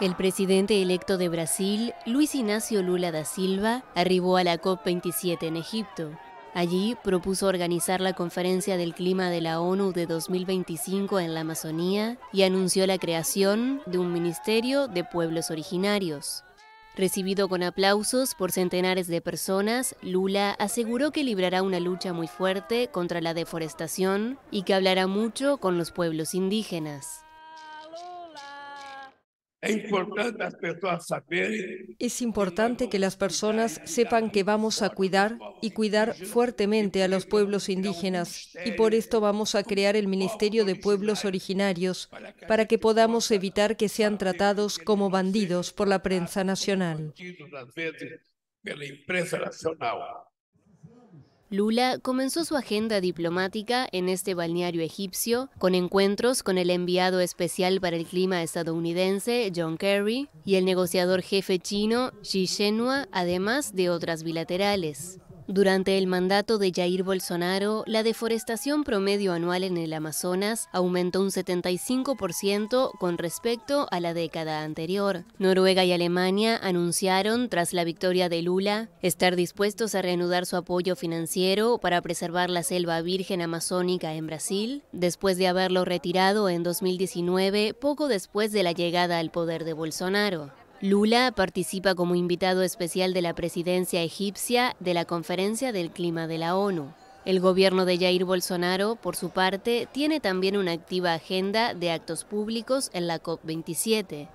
El presidente electo de Brasil, Luis Ignacio Lula da Silva, arribó a la COP27 en Egipto. Allí propuso organizar la conferencia del clima de la ONU de 2025 en la Amazonía y anunció la creación de un Ministerio de Pueblos Originarios. Recibido con aplausos por centenares de personas, Lula aseguró que librará una lucha muy fuerte contra la deforestación y que hablará mucho con los pueblos indígenas. Es importante que las personas sepan que vamos a cuidar y cuidar fuertemente a los pueblos indígenas y por esto vamos a crear el Ministerio de Pueblos Originarios para que podamos evitar que sean tratados como bandidos por la prensa nacional. Lula comenzó su agenda diplomática en este balneario egipcio con encuentros con el enviado especial para el clima estadounidense John Kerry y el negociador jefe chino Xi Shenhua, además de otras bilaterales. Durante el mandato de Jair Bolsonaro, la deforestación promedio anual en el Amazonas aumentó un 75% con respecto a la década anterior. Noruega y Alemania anunciaron, tras la victoria de Lula, estar dispuestos a reanudar su apoyo financiero para preservar la selva virgen amazónica en Brasil, después de haberlo retirado en 2019, poco después de la llegada al poder de Bolsonaro. Lula participa como invitado especial de la presidencia egipcia de la Conferencia del Clima de la ONU. El gobierno de Jair Bolsonaro, por su parte, tiene también una activa agenda de actos públicos en la COP27.